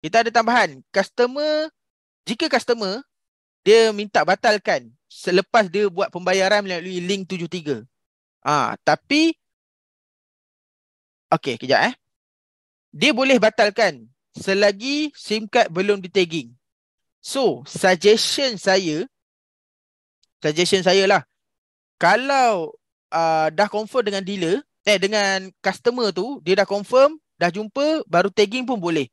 Kita ada tambahan customer jika customer dia minta batalkan selepas dia buat pembayaran melalui link 73. Ah tapi okey kejap eh. Dia boleh batalkan selagi SIM card belum ditagging. So, suggestion saya suggestion saya lah. Kalau uh, dah confirm dengan dealer, eh dengan customer tu, dia dah confirm, dah jumpa, baru tagging pun boleh.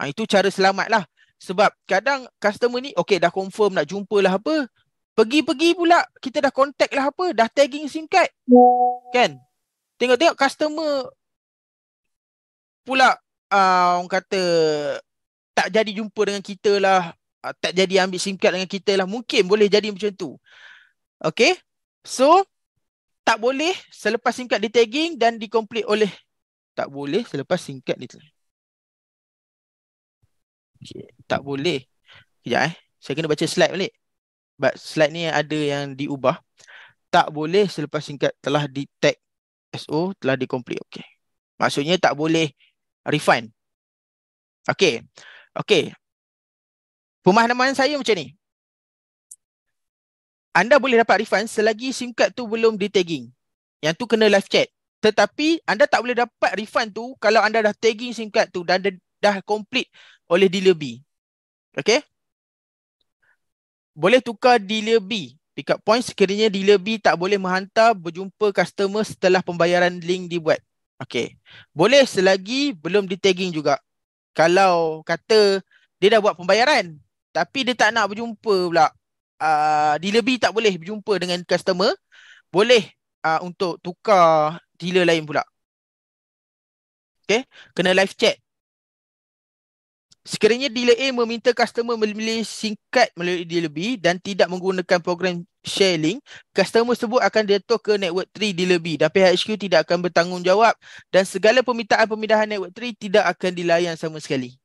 Ha, itu cara selamat lah. Sebab kadang customer ni, okay dah confirm nak jumpa lah apa. Pergi-pergi pula, kita dah contact lah apa. Dah tagging singkat, Kan? Tengok-tengok customer pula uh, orang kata tak jadi jumpa dengan kita lah. Uh, tak jadi ambil singkat dengan kita lah. Mungkin boleh jadi macam tu. Okay? So, tak boleh selepas singkat card di tagging dan di oleh tak boleh selepas singkat card di tagging. Okay. Tak boleh. Sekejap eh. Saya kena baca slide balik. But slide ni ada yang diubah. Tak boleh selepas singkat telah di tag SO telah di complete. Okay. Maksudnya tak boleh refine. Okay. Okay. Pemahaman saya macam ni. Anda boleh dapat refund selagi SIM card tu belum di tagging. Yang tu kena live chat. Tetapi anda tak boleh dapat refund tu kalau anda dah tagging SIM card tu dan dah complete oleh dealer B. Okay. Boleh tukar dealer B. Pick up points sekiranya dealer B tak boleh menghantar berjumpa customer setelah pembayaran link dibuat. Okay. Boleh selagi belum di-tagging juga. Kalau kata dia dah buat pembayaran tapi dia tak nak berjumpa pula. Uh, dealer B tak boleh berjumpa dengan customer. Boleh uh, untuk tukar dealer lain pula. Okay. Kena live chat Sekiranya dealer A meminta customer memilih singkat melalui dealer B dan tidak menggunakan program share link, customer tersebut akan jatuh ke network 3 dealer B dan pihak HQ tidak akan bertanggungjawab dan segala permintaan pemindahan network 3 tidak akan dilayan sama sekali.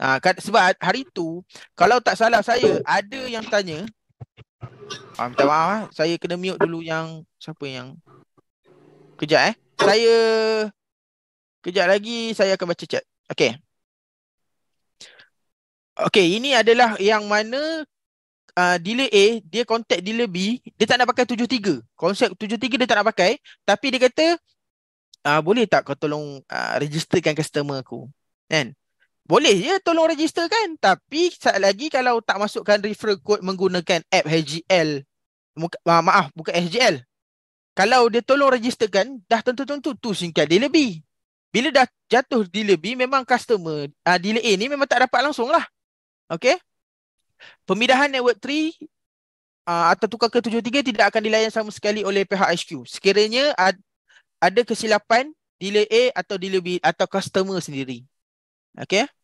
Ha, sebab hari tu, kalau tak salah saya, ada yang tanya. Ha, minta maaf, ha. saya kena mute dulu yang, siapa yang? Kejap eh. Saya, kejap lagi saya akan baca chat. Okay. Okay, ini adalah yang mana uh, dealer A, dia contact dealer B, dia tak nak pakai 73. Konsep 73 dia tak nak pakai. Tapi dia kata, uh, boleh tak kau tolong uh, registerkan customer aku? Kan? Boleh je tolong registerkan. Tapi saat lagi kalau tak masukkan referral code menggunakan app HGL. Muka, uh, maaf, bukan HGL. Kalau dia tolong registerkan, dah tentu-tentu tu singkat dealer B. Bila dah jatuh dealer B, memang customer uh, dealer A ni memang tak dapat langsung lah. Okay, Pemindahan network 3 uh, atau tukar ke 73 tidak akan dilayan sama sekali oleh pihak HQ. Sekiranya ad, ada kesilapan delay A atau delay B atau customer sendiri. okay?